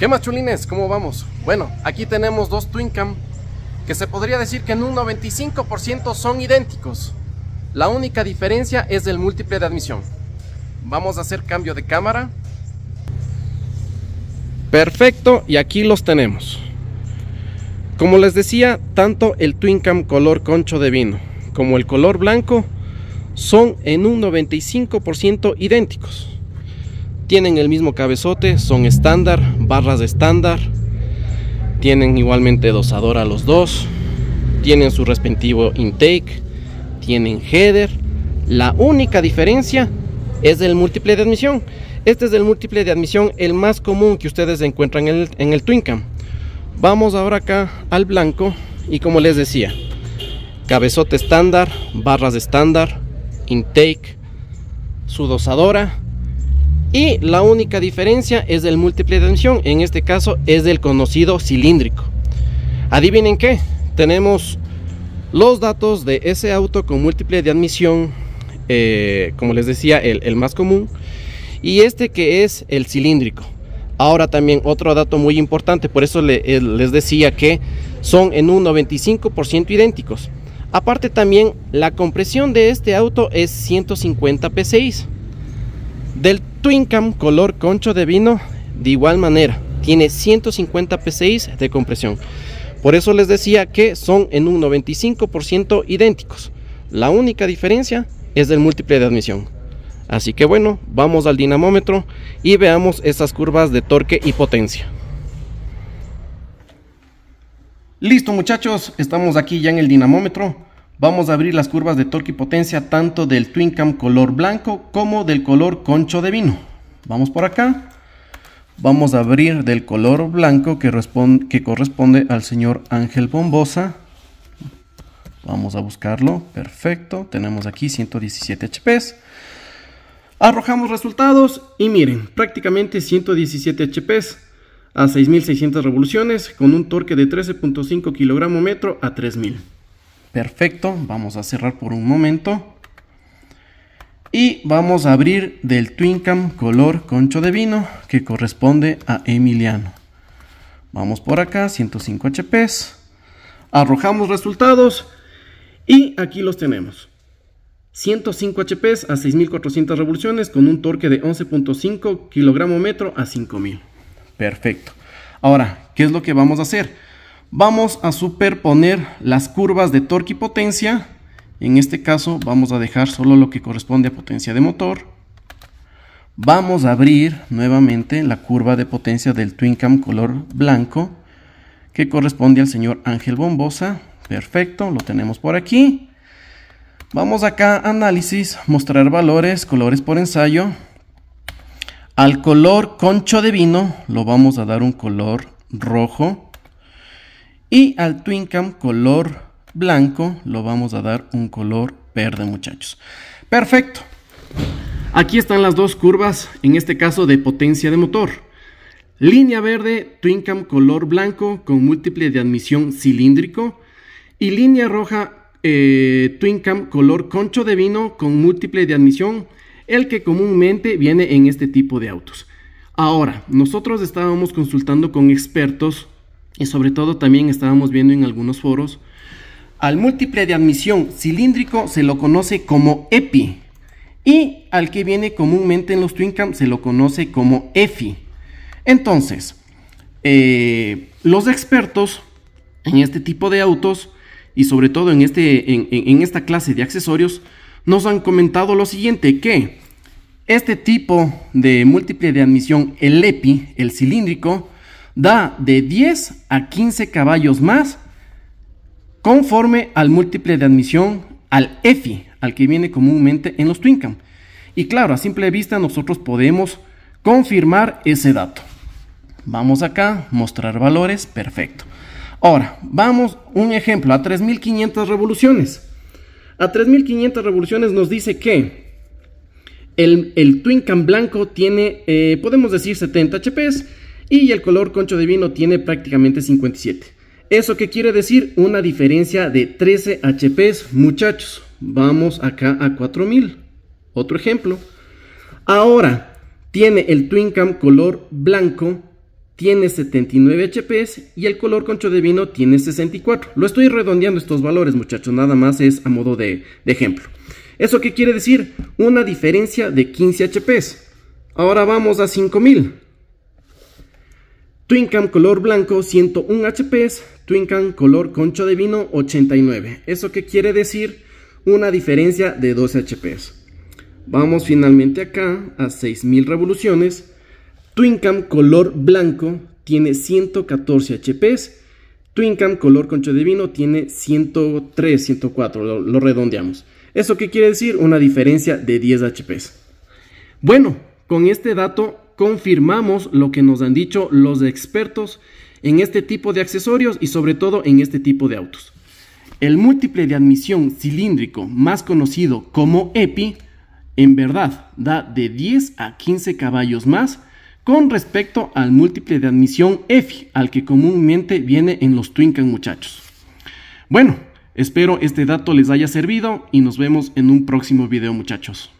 ¿Qué más chulines? ¿Cómo vamos? Bueno, aquí tenemos dos Twin Cam que se podría decir que en un 95% son idénticos. La única diferencia es el múltiple de admisión. Vamos a hacer cambio de cámara. Perfecto, y aquí los tenemos. Como les decía, tanto el Twin Cam color concho de vino como el color blanco son en un 95% idénticos. Tienen el mismo cabezote, son estándar, barras estándar. Tienen igualmente dosador a los dos. Tienen su respectivo intake. Tienen header. La única diferencia es el múltiple de admisión. Este es el múltiple de admisión, el más común que ustedes encuentran en el, en Twin Cam. Vamos ahora acá al blanco y como les decía, cabezote estándar, barras estándar, intake, su dosadora y la única diferencia es del múltiple de admisión, en este caso es del conocido cilíndrico. Adivinen qué, tenemos los datos de ese auto con múltiple de admisión, eh, como les decía, el, más común, y este que es el cilíndrico. Ahora también otro dato muy importante, por eso eh, les decía que son en un 95% idénticos. Aparte también la compresión de este auto es 150 PSI. Del cam color concho de vino de igual manera tiene 150 PSI de compresión. Por eso les decía que son en un 95% idénticos. La única diferencia es del múltiple de admisión. Así que bueno, vamos al dinamómetro y veamos estas curvas de torque y potencia. Listo muchachos, estamos aquí ya en el dinamómetro vamos a abrir las curvas de torque y potencia tanto del Twin Cam color blanco como del color concho de vino. Vamos por acá. Vamos a abrir del color blanco que, corresponde al señor Ángel Bombosa. Vamos a buscarlo. Perfecto. Tenemos aquí 117 HP. Arrojamos resultados y miren, prácticamente 117 HP a 6600 revoluciones con un torque de 13.5 kilogramo metro a 3000. Perfecto, vamos a cerrar por un momento. Y vamos a abrir del Twincam color concho de vino que corresponde a Emiliano. Vamos por acá, 105 hp Arrojamos resultados y aquí los tenemos. 105 hp a 6400 revoluciones con un torque de 11.5 kilogramo metro a 5000. Perfecto. Ahora, ¿qué es lo que vamos a hacer? Vamos a superponer las curvas de torque y potencia. En este caso vamos a dejar solo lo que corresponde a potencia de motor. Vamos a abrir nuevamente la curva de potencia del Twin Cam color blanco que corresponde al señor Ángel Bombosa. Perfecto, lo tenemos por aquí. Vamos acá, a análisis, mostrar valores, colores por ensayo. Al color concho de vino lo vamos a dar un color rojo y al Twin Cam color blanco lo vamos a dar un color verde, muchachos. Perfecto. Aquí están las dos curvas, en este caso de potencia de motor. Línea verde, Twin Cam color blanco con múltiple de admisión cilíndrico. Y línea roja, eh, Twin Cam color concho de vino con múltiple de admisión, el que comúnmente viene en este tipo de autos. Ahora, nosotros estábamos consultando con expertos y sobre todo también estábamos viendo en algunos foros, al múltiple de admisión cilíndrico se lo conoce como EPI y al que viene comúnmente en los Cam se lo conoce como EFI. Entonces, eh, los expertos en este tipo de autos y sobre todo en, este, en esta clase de accesorios nos han comentado lo siguiente, que este tipo de múltiple de admisión, el EPI, el cilíndrico, da de 10 a 15 caballos más conforme al múltiple de admisión al EFI, al que viene comúnmente en los Twincam. Y claro, a simple vista nosotros podemos confirmar ese dato. Vamos acá, mostrar valores, perfecto. Ahora, vamos un ejemplo a 3500 revoluciones. A 3500 revoluciones nos dice que el, el Cam blanco tiene, eh, podemos decir, 70 HPs y el color concho de vino tiene prácticamente 57. ¿Eso qué quiere decir? Una diferencia de 13 HPs, muchachos. Vamos acá a 4000. Otro ejemplo. Ahora, tiene el Twin Cam color blanco, tiene 79 HPs y el color concho de vino tiene 64. Lo estoy redondeando estos valores, muchachos, nada más es a modo de, de ejemplo. ¿Eso qué quiere decir? Una diferencia de 15 HPs. Ahora vamos a 5000. Twincam color blanco 101 HPs, Twincam color concho de vino 89. ¿Eso qué quiere decir? Una diferencia de 12 HPs. Vamos finalmente acá a 6000 revoluciones. Twincam color blanco tiene 114 HPs. Twincam color concho de vino tiene 103, 104, lo, lo redondeamos. ¿Eso qué quiere decir? Una diferencia de 10 HPs. Bueno, con este dato confirmamos lo que nos han dicho los expertos en este tipo de accesorios y sobre todo en este tipo de autos. El múltiple de admisión cilíndrico, más conocido como EPI, en verdad da de 10 a 15 caballos más con respecto al múltiple de admisión EFI, al que comúnmente viene en los Twinkan muchachos. Bueno, espero este dato les haya servido y nos vemos en un próximo video muchachos.